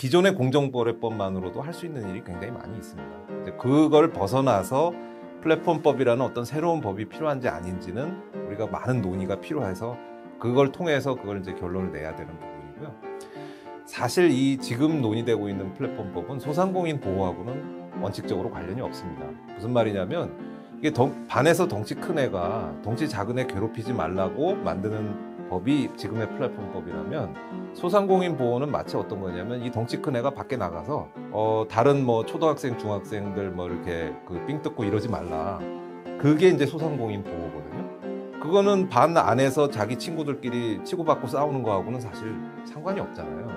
기존의 공정거래법만으로도 할 수 있는 일이 굉장히 많이 있습니다. 그걸 벗어나서 플랫폼법이라는 어떤 새로운 법이 필요한지 아닌지는 우리가 많은 논의가 필요해서 그걸 통해서 그걸 이제 결론을 내야 되는 부분이고요. 사실 이 지금 논의되고 있는 플랫폼법은 소상공인 보호하고는 원칙적으로 관련이 없습니다. 무슨 말이냐면 이게 반에서 덩치 큰 애가 덩치 작은 애 괴롭히지 말라고 만드는 법이 지금의 플랫폼 법이라면 소상공인 보호는 마치 어떤 거냐면 이 덩치 큰 애가 밖에 나가서 어 다른 뭐 초등학생 중학생들 뭐 이렇게 그삥 뜯고 이러지 말라 그게 이제 소상공인 보호거든요 그거는 반 안에서 자기 친구들끼리 치고받고 싸우는 거하고는 사실 상관이 없잖아요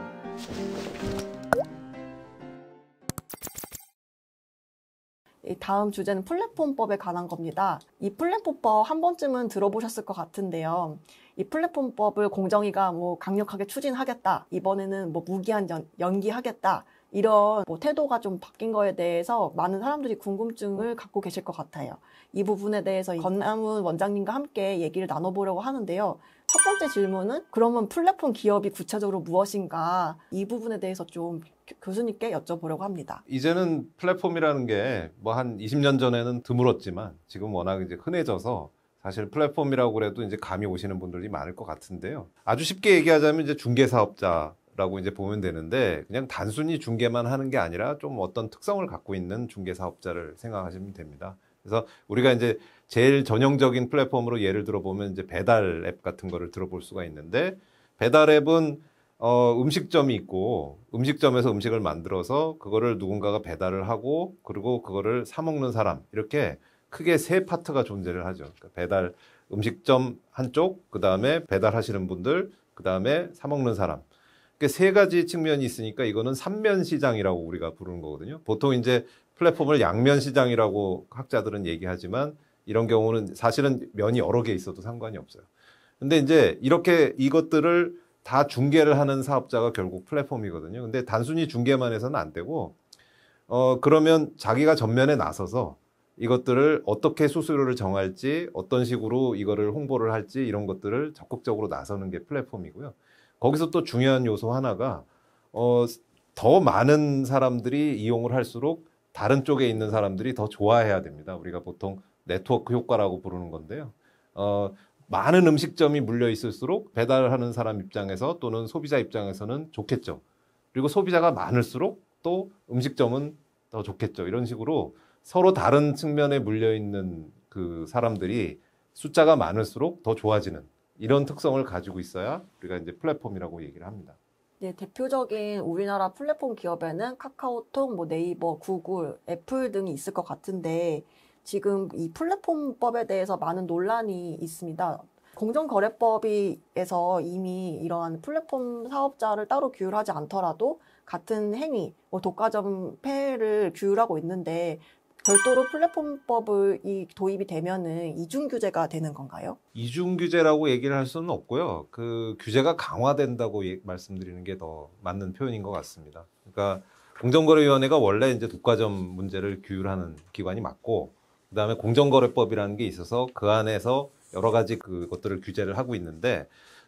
다음 주제는 플랫폼법에 관한 겁니다. 이 플랫폼법 한 번쯤은 들어보셨을 것 같은데요. 이 플랫폼법을 공정위가 뭐 강력하게 추진하겠다. 이번에는 뭐 무기한 연, 연기하겠다. 이런 뭐 태도가 좀 바뀐 거에 대해서 많은 사람들이 궁금증을 갖고 계실 것 같아요. 이 부분에 대해서 권남훈 원장님과 함께 얘기를 나눠보려고 하는데요. 첫 번째 질문은 그러면 플랫폼 기업이 구체적으로 무엇인가 이 부분에 대해서 좀 교수님께 여쭤보려고 합니다. 이제는 플랫폼이라는 게 뭐 한 20년 전에는 드물었지만 지금 워낙 이제 흔해져서 사실 플랫폼이라고 해도 이제 감이 오시는 분들이 많을 것 같은데요. 아주 쉽게 얘기하자면 이제 중개 사업자 라고 이제 보면 되는데 그냥 단순히 중개만 하는 게 아니라 좀 어떤 특성을 갖고 있는 중개 사업자를 생각하시면 됩니다. 그래서 우리가 이제 제일 전형적인 플랫폼으로 예를 들어보면 이제 배달 앱 같은 거를 들어볼 수가 있는데 배달 앱은 어, 음식점이 있고 음식점에서 음식을 만들어서 그거를 누군가가 배달을 하고 그리고 그거를 사 먹는 사람 이렇게 크게 세 파트가 존재를 하죠. 그러니까 배달 음식점 한쪽, 그 다음에 배달하시는 분들, 그 다음에 사 먹는 사람. 그세 그러니까 가지 측면이 있으니까 이거는 삼면 시장이라고 우리가 부르는 거거든요. 보통 이제 플랫폼을 양면 시장이라고 학자들은 얘기하지만 이런 경우는 사실은 면이 여러 개 있어도 상관이 없어요. 근데 이제 이렇게 이것들을 다 중개를 하는 사업자가 결국 플랫폼이거든요. 근데 단순히 중개만 해서는 안 되고 어 그러면 자기가 전면에 나서서 이것들을 어떻게 수수료를 정할지 어떤 식으로 이거를 홍보를 할지 이런 것들을 적극적으로 나서는 게 플랫폼이고요. 거기서 또 중요한 요소 하나가 어 더 많은 사람들이 이용을 할수록 다른 쪽에 있는 사람들이 더 좋아해야 됩니다. 우리가 보통 네트워크 효과라고 부르는 건데요. 어, 많은 음식점이 물려 있을수록 배달하는 사람 입장에서 또는 소비자 입장에서는 좋겠죠. 그리고 소비자가 많을수록 또 음식점은 더 좋겠죠. 이런 식으로 서로 다른 측면에 물려 있는 그 사람들이 숫자가 많을수록 더 좋아지는 이런 특성을 가지고 있어야 우리가 이제 플랫폼이라고 얘기를 합니다. 네, 대표적인 우리나라 플랫폼 기업에는 카카오톡, 뭐 네이버, 구글, 애플 등이 있을 것 같은데 지금 이 플랫폼법에 대해서 많은 논란이 있습니다. 공정거래법에서 이미 이러한 플랫폼 사업자를 따로 규율하지 않더라도 같은 행위, 뭐 독과점 폐해를 규율하고 있는데 별도로 플랫폼법을 이 도입이 되면은 이중 규제가 되는 건가요? 이중 규제라고 얘기를 할 수는 없고요. 그 규제가 강화된다고 예, 말씀드리는 게 더 맞는 표현인 것 같습니다. 그러니까 공정거래위원회가 원래 이제 독과점 문제를 규율하는 기관이 맞고 그다음에 공정거래법이라는 게 있어서 그 안에서 여러 가지 그것들을 규제를 하고 있는데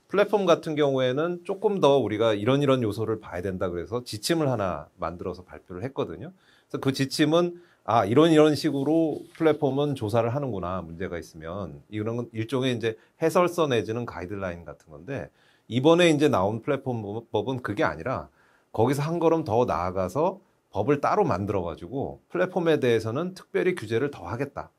플랫폼 같은 경우에는 조금 더 우리가 이런 이런 요소를 봐야 된다 그래서 지침을 하나 만들어서 발표를 했거든요. 그래서 그 지침은 아 이런 이런 식으로 플랫폼은 조사를 하는구나 문제가 있으면 이런 건 일종의 이제 해설서 내지는 가이드라인 같은 건데 이번에 이제 나온 플랫폼 법은 그게 아니라 거기서 한 걸음 더 나아가서 법을 따로 만들어 가지고 플랫폼에 대해서는 특별히 규제를 더 하겠다.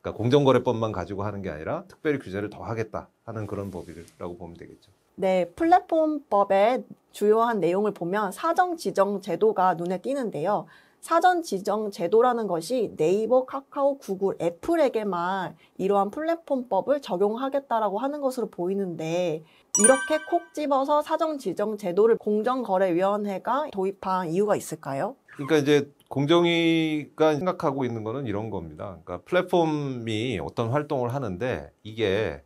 그러니까 공정거래법만 가지고 하는 게 아니라 특별히 규제를 더 하겠다 하는 그런 법이라고 보면 되겠죠. 네, 플랫폼법의 주요한 내용을 보면 사정 지정 제도가 눈에 띄는데요. 사전 지정 제도라는 것이 네이버, 카카오, 구글, 애플에게만 이러한 플랫폼법을 적용하겠다라고 하는 것으로 보이는데 이렇게 콕 집어서 사전 지정 제도를 공정거래위원회가 도입한 이유가 있을까요? 그러니까 이제 공정위가 생각하고 있는 거는 이런 겁니다. 그러니까 플랫폼이 어떤 활동을 하는데 이게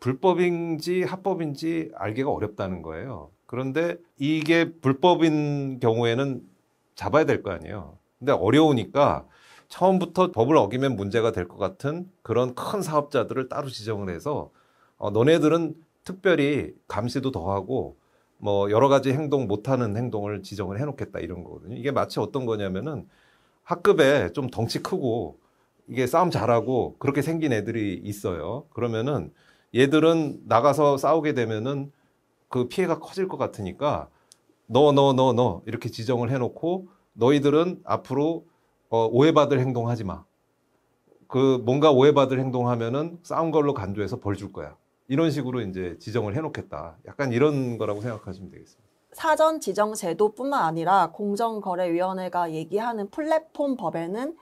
불법인지 합법인지 알기가 어렵다는 거예요. 그런데 이게 불법인 경우에는 잡아야 될 거 아니에요. 근데 어려우니까 처음부터 법을 어기면 문제가 될 것 같은 그런 큰 사업자들을 따로 지정을 해서 어, 너네들은 특별히 감시도 더하고 뭐 여러 가지 행동 못하는 행동을 지정을 해놓겠다 이런 거거든요. 이게 마치 어떤 거냐면은 학급에 좀 덩치 크고 이게 싸움 잘하고 그렇게 생긴 애들이 있어요. 그러면은 얘들은 나가서 싸우게 되면은 그 피해가 커질 것 같으니까 너, 너, 너, 너 이렇게 지정을 해놓고 너희들은 앞으로 어, 오해받을 행동하지 마. 그 뭔가 오해받을 행동하면은 싸운 걸로 간주해서 벌 줄 거야. 이런 식으로 이제 지정을 해놓겠다. 약간 이런 거라고 생각하시면 되겠습니다. 사전 지정 제도뿐만 아니라 공정거래위원회가 얘기하는 플랫폼 법에는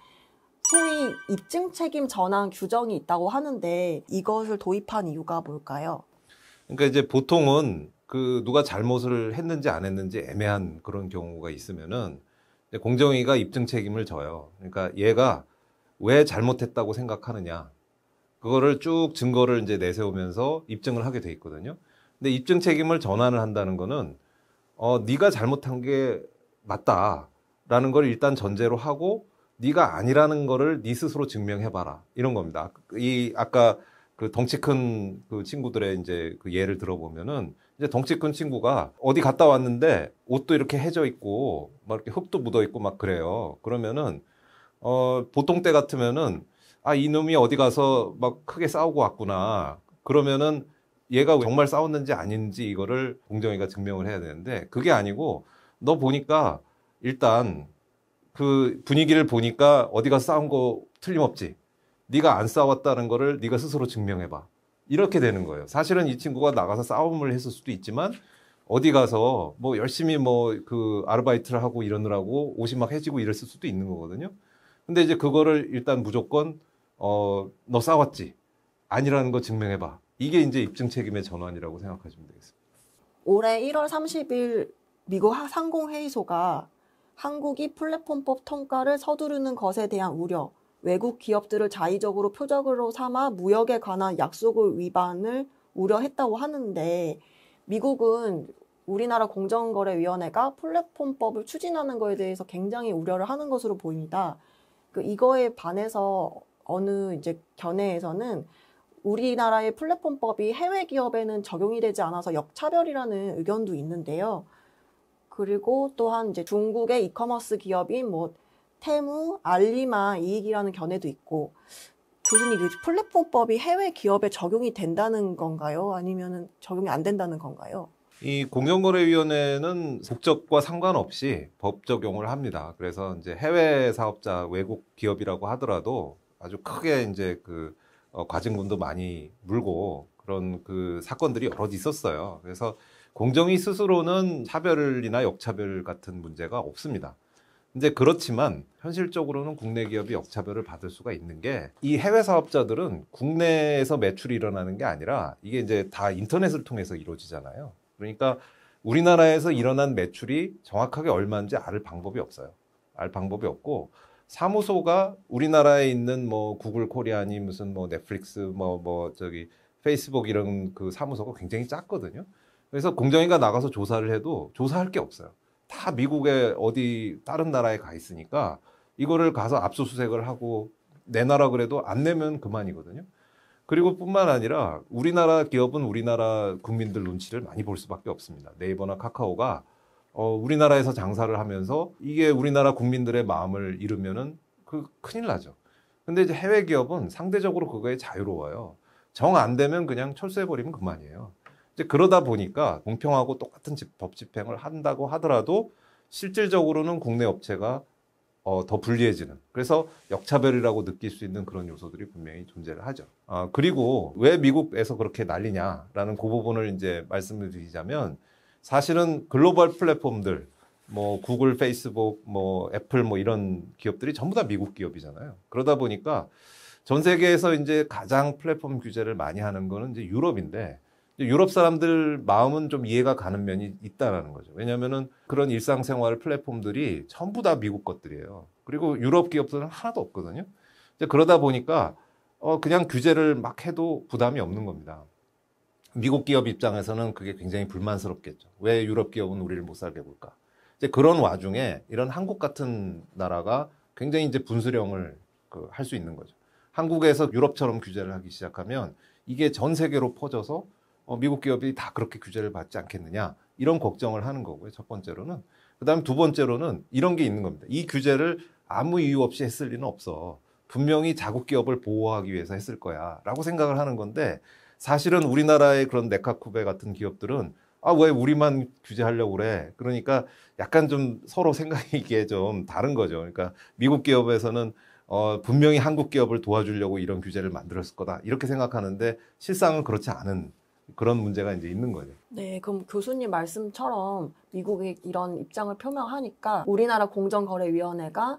소위 입증 책임 전환 규정이 있다고 하는데 이것을 도입한 이유가 뭘까요? 그러니까 이제 보통은 그 누가 잘못을 했는지 안 했는지 애매한 그런 경우가 있으면은 공정위가 입증 책임을 져요. 그러니까 얘가 왜 잘못했다고 생각하느냐. 그거를 쭉 증거를 이제 내세우면서 입증을 하게 돼 있거든요. 근데 입증 책임을 전환을 한다는 거는 어 네가 잘못한 게 맞다라는 걸 일단 전제로 하고 네가 아니라는 거를 네 스스로 증명해 봐라. 이런 겁니다. 이 아까 그 덩치 큰 그 친구들의 이제 그 예를 들어보면은 이제 덩치큰 친구가 어디 갔다 왔는데 옷도 이렇게 해져 있고 막 이렇게 흙도 묻어 있고 막 그래요. 그러면은 어 보통 때 같으면은 아 이놈이 어디 가서 막 크게 싸우고 왔구나. 그러면은 얘가 정말 싸웠는지 아닌지 이거를 공정위가 증명을 해야 되는데 그게 아니고 너 보니까 일단 그 분위기를 보니까 어디 가 싸운 거 틀림없지. 네가 안 싸웠다는 거를 네가 스스로 증명해 봐. 이렇게 되는 거예요. 사실은 이 친구가 나가서 싸움을 했을 수도 있지만 어디 가서 뭐 열심히 뭐 그 아르바이트를 하고 이러느라고 옷이 막 해지고 이랬을 수도 있는 거거든요. 근데 이제 그거를 일단 무조건 어너 싸웠지 아니라는 거 증명해봐. 이게 이제 입증 책임의 전환이라고 생각하시면 되겠습니다. 올해 1월 30일 미국 상공회의소가 한국이 플랫폼법 통과를 서두르는 것에 대한 우려 외국 기업들을 자의적으로 표적으로 삼아 무역에 관한 약속을 위반을 우려했다고 하는데 미국은 우리나라 공정거래위원회가 플랫폼법을 추진하는 것에 대해서 굉장히 우려를 하는 것으로 보입니다. 그 이거에 반해서 어느 이제 견해에서는 우리나라의 플랫폼법이 해외 기업에는 적용이 되지 않아서 역차별이라는 의견도 있는데요. 그리고 또한 이제 중국의 이커머스 기업인 뭐 테무, 알리마 이익이라는 견해도 있고 교수님 이 플랫폼법이 해외 기업에 적용이 된다는 건가요? 아니면 적용이 안 된다는 건가요? 이공영거래위원회는 국적과 상관없이 법 적용을 합니다. 그래서 이제 해외 사업자 외국 기업이라고 하더라도 아주 크게 이제 그 어, 과징금도 많이 물고 그런 그 사건들이 여러 지 있었어요. 그래서 공정위 스스로는 차별이나 역차별 같은 문제가 없습니다. 이제 그렇지만 현실적으로는 국내 기업이 역차별을 받을 수가 있는 게 이 해외 사업자들은 국내에서 매출이 일어나는 게 아니라 이게 이제 다 인터넷을 통해서 이루어지잖아요. 그러니까 우리나라에서 일어난 매출이 정확하게 얼마인지 알 방법이 없어요. 알 방법이 없고 사무소가 우리나라에 있는 뭐 구글 코리아니 무슨 뭐 넷플릭스 뭐뭐 뭐 저기 페이스북 이런 그 사무소가 굉장히 작거든요. 그래서 공정위가 나가서 조사를 해도 조사할 게 없어요. 다 미국에 어디 다른 나라에 가 있으니까 이거를 가서 압수수색을 하고 내 나라 그래도 안 내면 그만이거든요. 그리고 뿐만 아니라 우리나라 기업은 우리나라 국민들 눈치를 많이 볼 수밖에 없습니다. 네이버나 카카오가 어, 우리나라에서 장사를 하면서 이게 우리나라 국민들의 마음을 잃으면은 그 큰일 나죠. 근데 이제 해외 기업은 상대적으로 그거에 자유로워요. 정 안 되면 그냥 철수해버리면 그만이에요. 이제 그러다 보니까 공평하고 똑같은 법 집행을 한다고 하더라도 실질적으로는 국내 업체가 어, 더 불리해지는 그래서 역차별이라고 느낄 수 있는 그런 요소들이 분명히 존재를 하죠. 아, 그리고 왜 미국에서 그렇게 난리냐라는 그 부분을 이제 말씀을 드리자면 사실은 글로벌 플랫폼들 뭐 구글, 페이스북, 뭐 애플 뭐 이런 기업들이 전부 다 미국 기업이잖아요. 그러다 보니까 전 세계에서 이제 가장 플랫폼 규제를 많이 하는 거는 이제 유럽인데 유럽 사람들 마음은 좀 이해가 가는 면이 있다라는 거죠. 왜냐면은 그런 일상생활 플랫폼들이 전부 다 미국 것들이에요. 그리고 유럽 기업들은 하나도 없거든요. 이제 그러다 보니까 어 그냥 규제를 막 해도 부담이 없는 겁니다. 미국 기업 입장에서는 그게 굉장히 불만스럽겠죠. 왜 유럽 기업은 우리를 못 살게 볼까? 이제 그런 와중에 이런 한국 같은 나라가 굉장히 이제 분수령을 그할수 있는 거죠. 한국에서 유럽처럼 규제를 하기 시작하면 이게 전 세계로 퍼져서 어, 미국 기업이 다 그렇게 규제를 받지 않겠느냐 이런 걱정을 하는 거고요. 첫 번째로는 그다음 두 번째로는 이런 게 있는 겁니다. 이 규제를 아무 이유 없이 했을 리는 없어. 분명히 자국 기업을 보호하기 위해서 했을 거야라고 생각을 하는 건데 사실은 우리나라의 그런 네카쿠베 같은 기업들은 아 왜 우리만 규제하려고 그래? 그러니까 약간 좀 서로 생각이 게좀 다른 거죠. 그러니까 미국 기업에서는 어, 분명히 한국 기업을 도와주려고 이런 규제를 만들었을 거다 이렇게 생각하는데 실상은 그렇지 않은 그런 문제가 이제 있는 거죠. 네, 그럼 교수님 말씀처럼 미국이 이런 입장을 표명하니까 우리나라 공정거래위원회가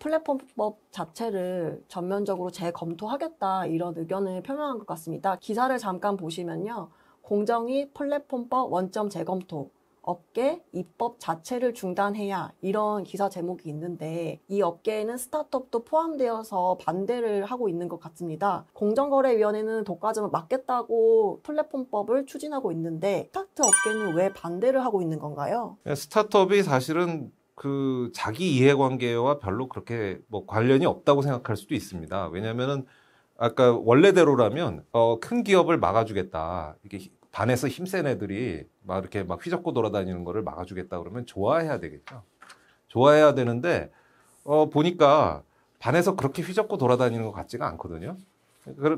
플랫폼법 자체를 전면적으로 재검토하겠다 이런 의견을 표명한 것 같습니다. 기사를 잠깐 보시면요. 공정위 플랫폼법 원점 재검토 업계 입법 자체를 중단해야 이런 기사 제목이 있는데 이 업계에는 스타트업도 포함되어서 반대를 하고 있는 것 같습니다. 공정거래위원회는 독과점을 막겠다고 플랫폼법을 추진하고 있는데 스타트 업계는 왜 반대를 하고 있는 건가요? 네, 스타트업이 사실은 그 자기 이해관계와 별로 그렇게 뭐 관련이 없다고 생각할 수도 있습니다. 왜냐면은 아까 원래대로라면 어, 큰 기업을 막아주겠다. 이게 반에서 힘센 애들이 막 이렇게 막 휘젓고 돌아다니는 거를 막아주겠다 그러면 좋아해야 되겠죠. 좋아해야 되는데 어 보니까 반에서 그렇게 휘젓고 돌아다니는 것 같지가 않거든요.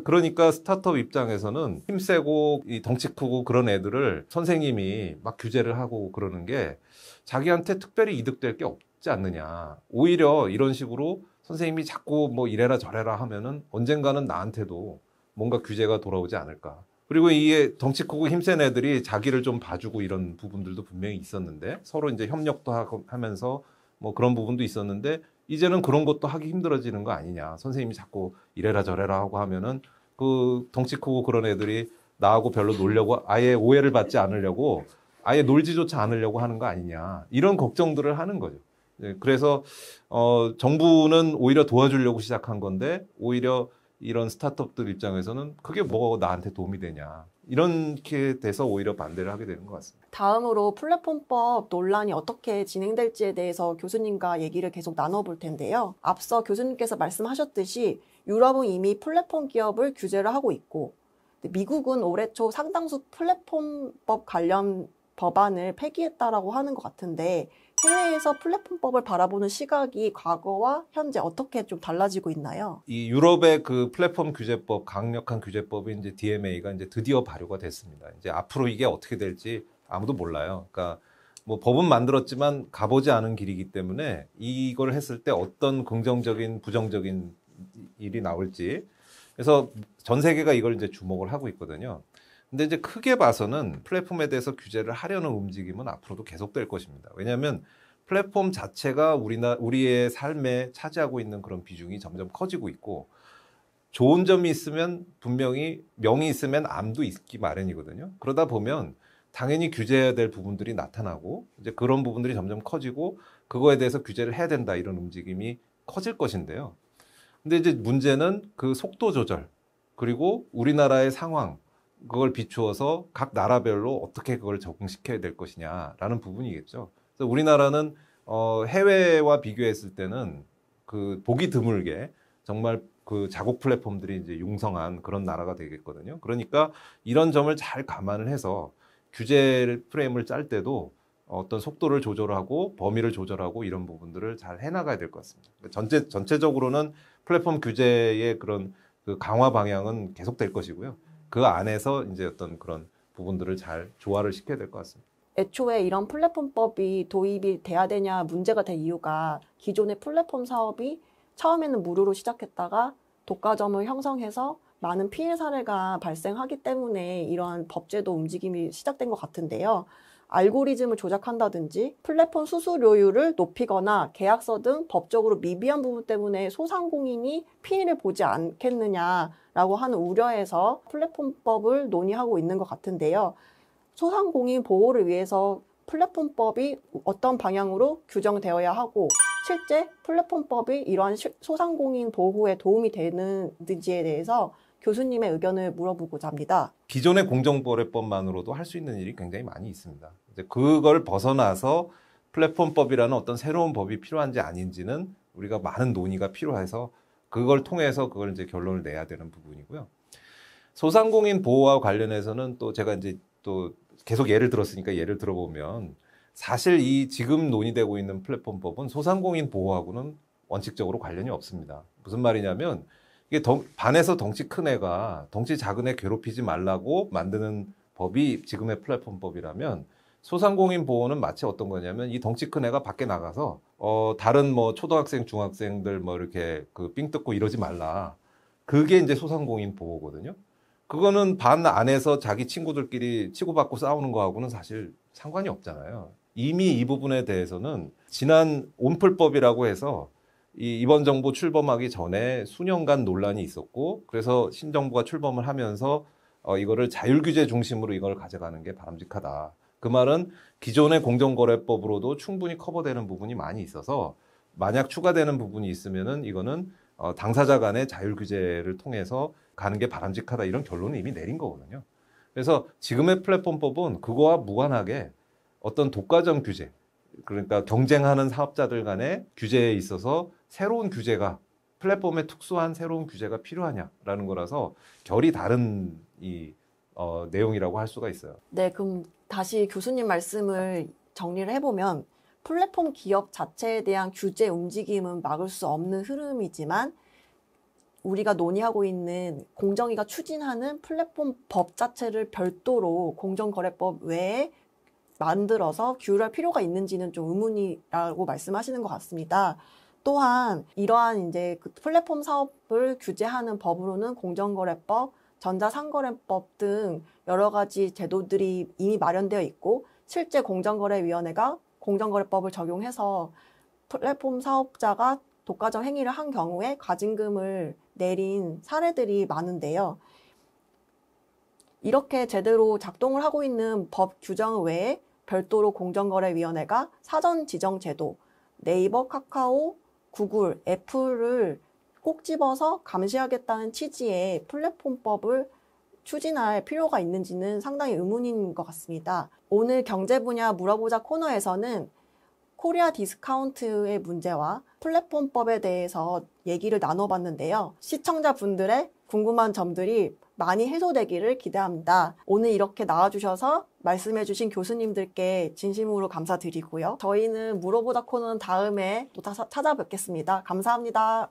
그러니까 스타트업 입장에서는 힘세고 이 덩치 크고 그런 애들을 선생님이 막 규제를 하고 그러는 게 자기한테 특별히 이득될 게 없지 않느냐. 오히려 이런 식으로 선생님이 자꾸 뭐 이래라 저래라 하면은 언젠가는 나한테도 뭔가 규제가 돌아오지 않을까. 그리고 이게 덩치 크고 힘센 애들이 자기를 좀 봐주고 이런 부분들도 분명히 있었는데 서로 이제 협력도 하고 하면서 뭐 그런 부분도 있었는데 이제는 그런 것도 하기 힘들어지는 거 아니냐. 선생님이 자꾸 이래라 저래라 하고 하면은 그 덩치 크고 그런 애들이 나하고 별로 놀려고 아예 오해를 받지 않으려고 아예 놀지조차 않으려고 하는 거 아니냐. 이런 걱정들을 하는 거죠. 예, 그래서 어 정부는 오히려 도와주려고 시작한 건데 오히려 이런 스타트업들 입장에서는 그게 뭐 나한테 도움이 되냐. 이렇게 돼서 오히려 반대를 하게 되는 것 같습니다. 다음으로 플랫폼법 논란이 어떻게 진행될지에 대해서 교수님과 얘기를 계속 나눠볼 텐데요. 앞서 교수님께서 말씀하셨듯이 유럽은 이미 플랫폼 기업을 규제를 하고 있고 미국은 올해 초 상당수 플랫폼법 관련 법안을 폐기했다라고 하는 것 같은데 해외에서 플랫폼법을 바라보는 시각이 과거와 현재 어떻게 좀 달라지고 있나요? 이 유럽의 그 플랫폼 규제법 강력한 규제법이 이제 DMA가 이제 드디어 발효가 됐습니다. 이제 앞으로 이게 어떻게 될지 아무도 몰라요. 그러니까 뭐 법은 만들었지만 가보지 않은 길이기 때문에 이걸 했을 때 어떤 긍정적인 부정적인 일이 나올지 그래서 전 세계가 이걸 이제 주목을 하고 있거든요. 근데 이제 크게 봐서는 플랫폼에 대해서 규제를 하려는 움직임은 앞으로도 계속될 것입니다. 왜냐하면 플랫폼 자체가 우리나 우리의 삶에 차지하고 있는 그런 비중이 점점 커지고 있고 좋은 점이 있으면 분명히 명이 있으면 암도 있기 마련이거든요. 그러다 보면 당연히 규제해야 될 부분들이 나타나고 이제 그런 부분들이 점점 커지고 그거에 대해서 규제를 해야 된다 이런 움직임이 커질 것인데요. 근데 이제 문제는 그 속도 조절 그리고 우리나라의 상황 그걸 비추어서 각 나라별로 어떻게 그걸 적응시켜야 될 것이냐라는 부분이겠죠. 그래서 우리나라는 어, 해외와 비교했을 때는 그 보기 드물게 정말 그 자국 플랫폼들이 이제 융성한 그런 나라가 되겠거든요. 그러니까 이런 점을 잘 감안을 해서 규제 프레임을 짤 때도 어떤 속도를 조절하고 범위를 조절하고 이런 부분들을 잘 해나가야 될 것 같습니다. 그러니까 전체 전체적으로는 플랫폼 규제의 그런 그 강화 방향은 계속될 것이고요. 그 안에서 이제 어떤 그런 부분들을 잘 조화를 시켜야 될 것 같습니다. 애초에 이런 플랫폼법이 도입이 돼야 되냐 문제가 된 이유가 기존의 플랫폼 사업이 처음에는 무료로 시작했다가 독과점을 형성해서 많은 피해 사례가 발생하기 때문에 이러한 법제도 움직임이 시작된 것 같은데요. 알고리즘을 조작한다든지 플랫폼 수수료율을 높이거나 계약서 등 법적으로 미비한 부분 때문에 소상공인이 피해를 보지 않겠느냐라고 하는 우려에서 플랫폼법을 논의하고 있는 것 같은데요. 소상공인 보호를 위해서 플랫폼법이 어떤 방향으로 규정되어야 하고 실제 플랫폼법이 이러한 소상공인 보호에 도움이 되는지에 대해서 교수님의 의견을 물어보고자 합니다. 기존의 공정거래법만으로도 할 수 있는 일이 굉장히 많이 있습니다. 이제 그걸 벗어나서 플랫폼법이라는 어떤 새로운 법이 필요한지 아닌지는 우리가 많은 논의가 필요해서 그걸 통해서 그걸 이제 결론을 내야 되는 부분이고요. 소상공인 보호와 관련해서는 또 제가 이제 또 계속 예를 들었으니까 예를 들어보면 사실 이 지금 논의되고 있는 플랫폼법은 소상공인 보호하고는 원칙적으로 관련이 없습니다. 무슨 말이냐면 이게 덩, 반에서 덩치 큰 애가 덩치 작은 애 괴롭히지 말라고 만드는 법이 지금의 플랫폼법이라면 소상공인 보호는 마치 어떤 거냐면 이 덩치 큰 애가 밖에 나가서 어 다른 뭐 초등학생 중학생들 뭐 이렇게 그삥 뜯고 이러지 말라 그게 이제 소상공인 보호거든요. 그거는 반 안에서 자기 친구들끼리 치고받고 싸우는 거하고는 사실 상관이 없잖아요. 이미 이 부분에 대해서는 지난 온풀법이라고 해서 이 이번 정부 출범하기 전에 수년간 논란이 있었고 그래서 신정부가 출범을 하면서 어, 이거를 자율 규제 중심으로 이걸 가져가는 게 바람직하다. 그 말은 기존의 공정거래법으로도 충분히 커버되는 부분이 많이 있어서 만약 추가되는 부분이 있으면은 이거는 어, 당사자 간의 자율 규제를 통해서 가는 게 바람직하다 이런 결론을 이미 내린 거거든요. 그래서 지금의 플랫폼법은 그거와 무관하게 어떤 독과점 규제, 그러니까 경쟁하는 사업자들 간의 규제에 있어서 새로운 규제가 플랫폼의 특수한 새로운 규제가 필요하냐라는 거라서 결이 다른 이 어, 내용이라고 할 수가 있어요. 네, 그럼 다시 교수님 말씀을 정리를 해보면 플랫폼 기업 자체에 대한 규제 움직임은 막을 수 없는 흐름이지만 우리가 논의하고 있는 공정위가 추진하는 플랫폼 법 자체를 별도로 공정거래법 외에 만들어서 규율할 필요가 있는지는 좀 의문이라고 말씀하시는 것 같습니다. 또한 이러한 이제 그 플랫폼 사업을 규제하는 법으로는 공정거래법, 전자상거래법 등 여러 가지 제도들이 이미 마련되어 있고 실제 공정거래위원회가 공정거래법을 적용해서 플랫폼 사업자가 독과점 행위를 한 경우에 과징금을 내린 사례들이 많은데요. 이렇게 제대로 작동을 하고 있는 법 규정 외에 별도로 공정거래위원회가 사전 지정 제도 네이버, 카카오, 구글, 애플을 꼭 집어서 감시하겠다는 취지의 플랫폼법을 추진할 필요가 있는지는 상당히 의문인 것 같습니다. 오늘 경제 분야 물어보자 코너에서는 코리아 디스카운트의 문제와 플랫폼법에 대해서 얘기를 나눠봤는데요. 시청자분들의 궁금한 점들이 많이 해소되기를 기대합니다. 오늘 이렇게 나와주셔서 말씀해주신 교수님들께 진심으로 감사드리고요. 저희는 물어보다 코는 다음에 또 찾아뵙겠습니다. 감사합니다.